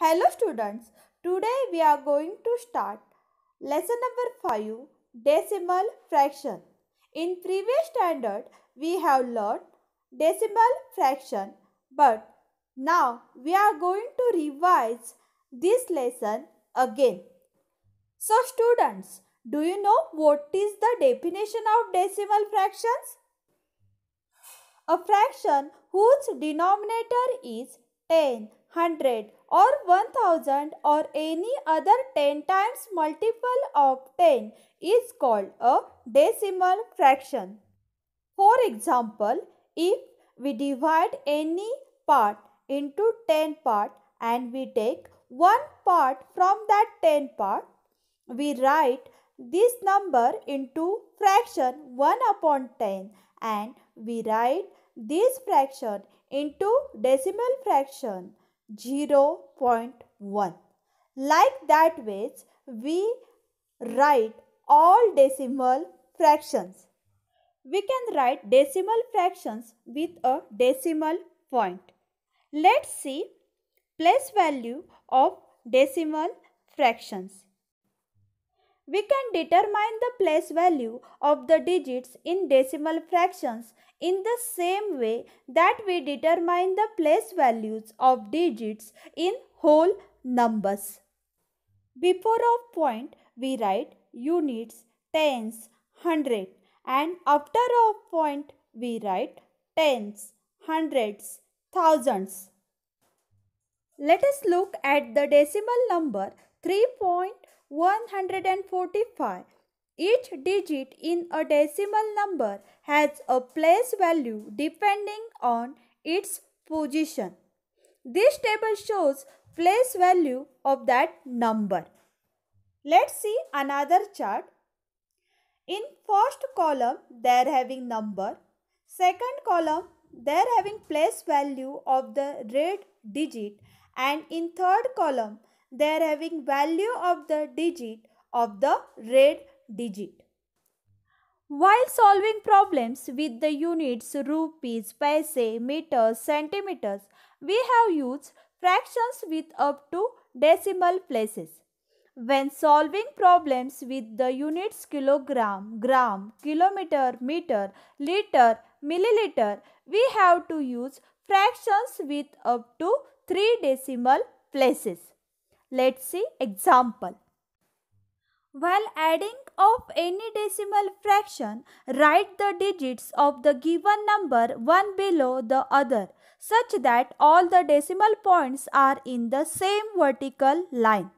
Hello students, today we are going to start lesson number 5 decimal fraction. In previous standard we have learned decimal fraction but now we are going to revise this lesson again. So students, do you know what is the definition of decimal fractions? A fraction whose denominator is 10 hundred or one thousand or any other ten times multiple of ten is called a decimal fraction. For example, if we divide any part into 10 part and we take one part from that 10 part, we write this number into fraction 1 upon 10 and we write this fraction into decimal fraction. 0.1. Like that ways we write all decimal fractions. We can write decimal fractions with a decimal point. Let's see place value of decimal fractions. We can determine the place value of the digits in decimal fractions in the same way that we determine the place values of digits in whole numbers. Before a point, we write units, tens, hundred and after a point, we write tens, hundreds, thousands. Let us look at the decimal number 3.0 145. Each digit in a decimal number has a place value depending on its position. This table shows place value of that number. Let's see another chart. In first column, they are having number. Second column, they are having place value of the red digit. And in third column, they are having value of the digit of the red digit. While solving problems with the units rupees, paise, meters, centimeters, we have used fractions with up to decimal places. When solving problems with the units kilogram, gram, kilometer, meter, liter, milliliter, we have to use fractions with up to 3 decimal places. Let's see example. While adding of any decimal fraction, write the digits of the given number one below the other such that all the decimal points are in the same vertical line.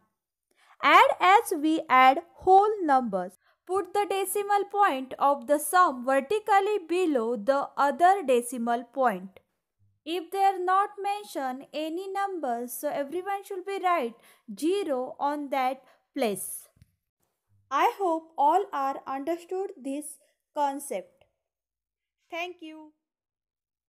Add as we add whole numbers. Put the decimal point of the sum vertically below the other decimal point. If they are not mentioned any numbers, so everyone should be write 0 on that place. I hope all are understood this concept. Thank you.